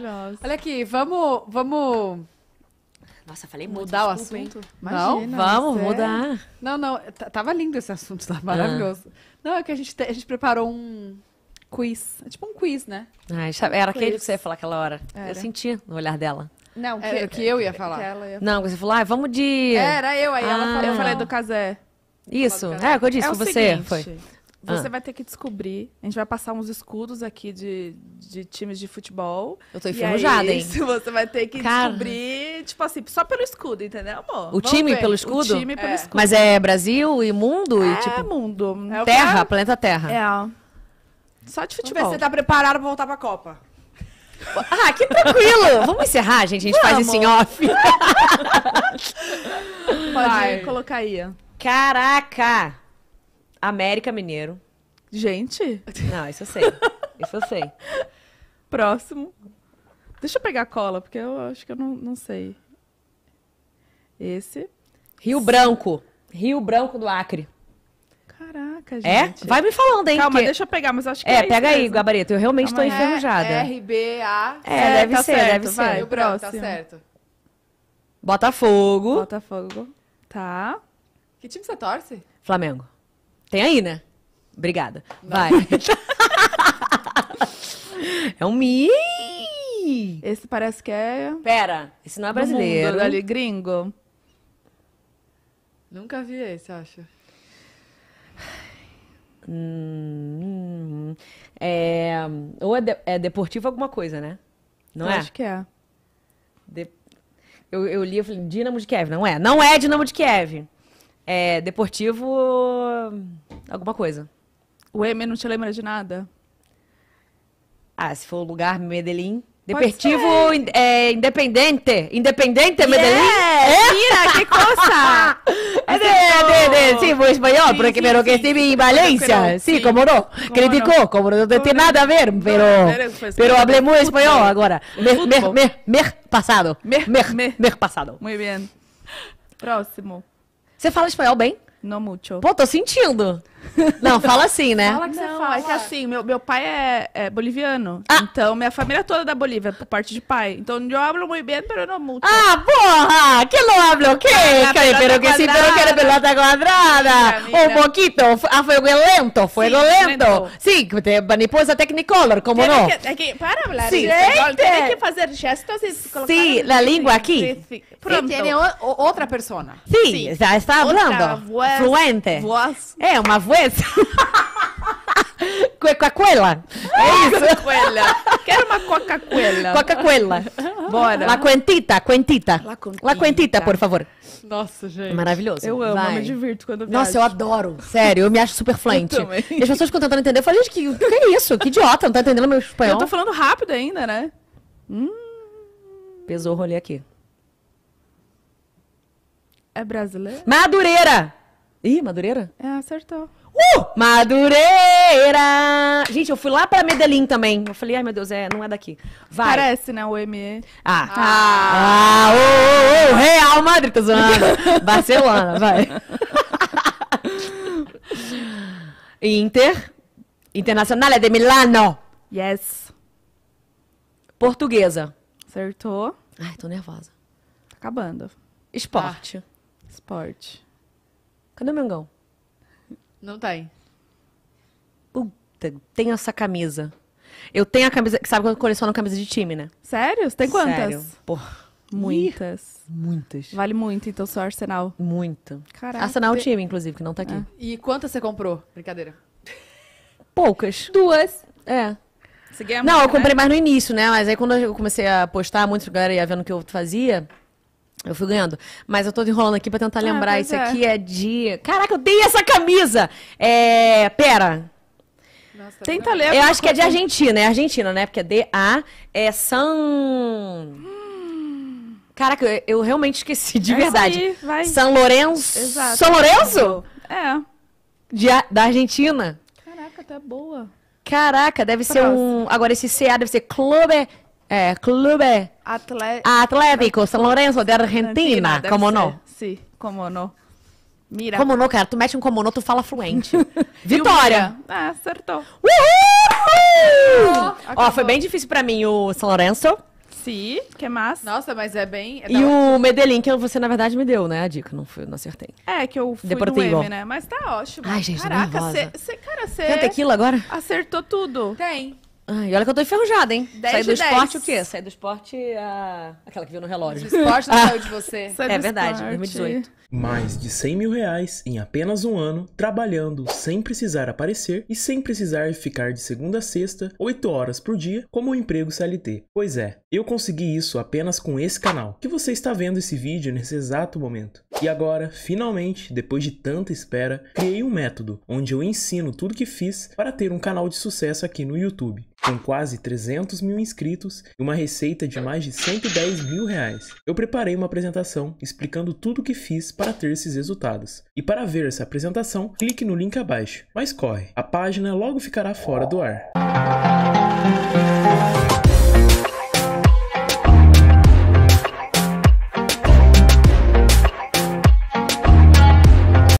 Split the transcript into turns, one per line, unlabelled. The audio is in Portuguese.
maravilhosa. Olha aqui, vamos, vamos. Nossa, falei muito. Mudar o assunto? Imagina, não, vamos é... mudar. Não, não, tá, tava lindo esse assunto, tá maravilhoso. Ah. Não, é que a gente, a gente preparou um quiz. É tipo um quiz, né? era quiz. aquele que você ia falar aquela hora. Era. Eu
senti no olhar dela.
Não, que, era o que eu ia falar. Ia não,
você falou, ah, vamos de. Era eu, aí ah. ela falou, eu ah. falei do
casé. Isso, é, eu disse é você. Seguinte, foi. Você ah. vai ter que descobrir. A gente vai passar uns escudos aqui de, de times de futebol. Eu tô enferrujada, hein? Você vai ter que Cara. descobrir, tipo assim, só pelo escudo, entendeu, amor? O Vamos time ver. pelo escudo? O time pelo é. escudo. Mas é Brasil
e mundo? É, e, tipo,
mundo. É terra, é... planeta Terra. É. Só de futebol. Vamos ver se você tá preparado pra voltar pra Copa. Ah, que tranquilo! Vamos
encerrar, gente. A gente Vamos. faz isso em off.
Pode vai. colocar aí.
Caraca! América Mineiro.
Gente. Não, isso eu sei. Isso eu sei. Próximo. Deixa eu pegar a cola, porque eu acho que eu não, não sei. Esse. Rio Branco. Rio Branco do Acre. Caraca, é? gente. É? Vai me falando, hein? Calma, que... deixa eu pegar, mas acho que é. É, pega aí, mesmo.
gabarito. Eu realmente estou enferrujada. É,
RBA. É, é, deve tá ser, certo, deve vai, ser. Rio Branco, tá Próximo. tá certo.
Botafogo. Botafogo.
Tá. Que time você torce?
Flamengo. Tem aí, né? Obrigada. Não. Vai. é um mi.
Esse parece que é. Pera, esse não é brasileiro. Mundo, ali, gringo. Nunca vi esse, acho.
Hum, é, ou é, de, é, deportivo alguma coisa, né? Não eu é? Acho que é. De, eu, eu li, e falei, Dinamo de Kiev. Não é. Não é Dinamo de Kiev. É deportivo alguma coisa. O M não te lembra de nada? Ah, se for o lugar, Medellín. Deportivo é, independente. Independente, yeah, Medellín. É? Mira, que é, de, de, de, sim, pues espanhol, sí, porque, primeiro que estive em Valencia. sim, como não? Criticou, como não? Não tem nada a ver, pero, pero hablé muy espanhol agora. Mes, mes, mes, mes passado. Mes, mes, mes passado.
Muito bem. Próximo. Você fala espanhol bem? Não muito. Pô, tô sentindo. Não, fala assim, né? Fala que não, você fala. É que assim, meu, meu pai é, é boliviano. Ah. Então, minha família é toda da Bolívia, por parte de pai. Então, eu hablo muito bem, eu não mucho. Ah, porra! Que não hablo, que? Ah, que pero que si pero que pelota quadrada. Um
pouquinho, a ah, fuego lento, foi o lento. Sim, sí, maniposa Technicolor, como não? Que,
que, para falar Sim. isso, tem que fazer gestos e colocar... Sim, a língua aqui. Sim, Pronto. E tem outra pessoa.
Sim, já está falando. Fluente. Voz. É, uma voz vez? Coca-Cola.
É isso. Coca-Cola. Quero uma Coca-Cola. Coca-Cola. Bora. La
Quentita, Quentita. La Quentita. La Quentita, por favor.
Nossa, gente. É maravilhoso. Eu amo, Vai. eu me divirto quando eu viajo. Nossa, eu
adoro. Sério, eu me acho super fluente. Eu também. E as pessoas ficam tentando entender. Eu falo, gente, que, que é isso? Que idiota, não tá entendendo meu espanhol. Eu tô
falando rápido ainda, né?
Hum. Pesou o rolê aqui.
É brasileiro? Madureira!
Ih, Madureira?
É, acertou. Uh!
Madureira! Gente, eu fui lá pra Medellín também. Eu falei, ai meu Deus, é, não é daqui. Vai. Parece,
né, o ME.
Ah. Ah, ah ô, ô, ô, Real Madrid, tá zoando. Barcelona, vai. Inter. Internacional é de Milano. Yes. Portuguesa. Acertou. Ai, tô nervosa. Tá acabando. Esporte. Ah. Esporte. Cadê o Mengão? Não tem. Puta, tenho essa camisa. Eu tenho a camisa. Sabe quando coleciona coleciono camisa de time, né?
Sério? Você tem quantas? Sério. Porra. Muitas.
Ih, muitas. Vale
muito, então, seu Arsenal.
Muito. Caraca. Arsenal é time,
inclusive, que não tá aqui. Ah. E quantas você comprou? Brincadeira.
Poucas. Duas. É.
Você ganha não, eu comprei né? mais no
início, né? Mas aí quando eu comecei a postar, muita galera ia vendo o que eu fazia. Eu fui ganhando. Mas eu tô enrolando aqui pra tentar ah, lembrar. Ah, isso é. aqui é de. Caraca, eu dei essa camisa! É. Pera.
Nossa, Tenta tá ler. Eu acho que é de Argentina,
é Argentina, né? Porque é D-A. É San. Caraca, eu, realmente esqueci, de é verdade. Aí, vai. São Lourenço. Exato. São Lourenço? É. De, da Argentina?
Caraca, tá boa.
Caraca, deve Próximo. ser um. Agora esse CA deve ser Clube é, Clube
Atle... Atlético São Lourenço de Argentina, Argentina como não? Sim, como não. Mira. Como não, cara?
Tu mete um como não, tu fala fluente. Vitória!
Ah, acertou.
Uhul! Ó, foi bem difícil pra mim o São Lourenço.
Sim, que massa. Nossa, mas é bem... É e o ótimo.
Medellín, que você, na verdade, me deu, né? A dica, não, fui, não acertei.
É, que eu fui Deportivo. M, né? Mas tá ótimo. Ai, gente, Caraca, cê, cara, você... Tem tequila agora? Acertou tudo. Tem.
Ai, olha que eu tô enferrujada, hein? 10 Saí do esporte o quê? Saí do esporte a... aquela que viu no relógio. O esporte não ah. saiu de você. é verdade, esporte. 2018.
Mais de 100 mil reais em apenas um ano, trabalhando sem precisar aparecer e sem precisar ficar de segunda a sexta, 8 horas por dia, como um emprego CLT. Pois é, eu consegui isso apenas com esse canal, que você está vendo esse vídeo nesse exato momento. E agora, finalmente, depois de tanta espera, criei um método onde eu ensino tudo que fiz para ter um canal de sucesso aqui no YouTube com quase 300 mil inscritos e uma receita de mais de 110 mil reais. Eu preparei uma apresentação explicando tudo o que fiz para ter esses resultados. E para ver essa apresentação, clique no link abaixo. Mas corre, a página logo ficará fora do ar.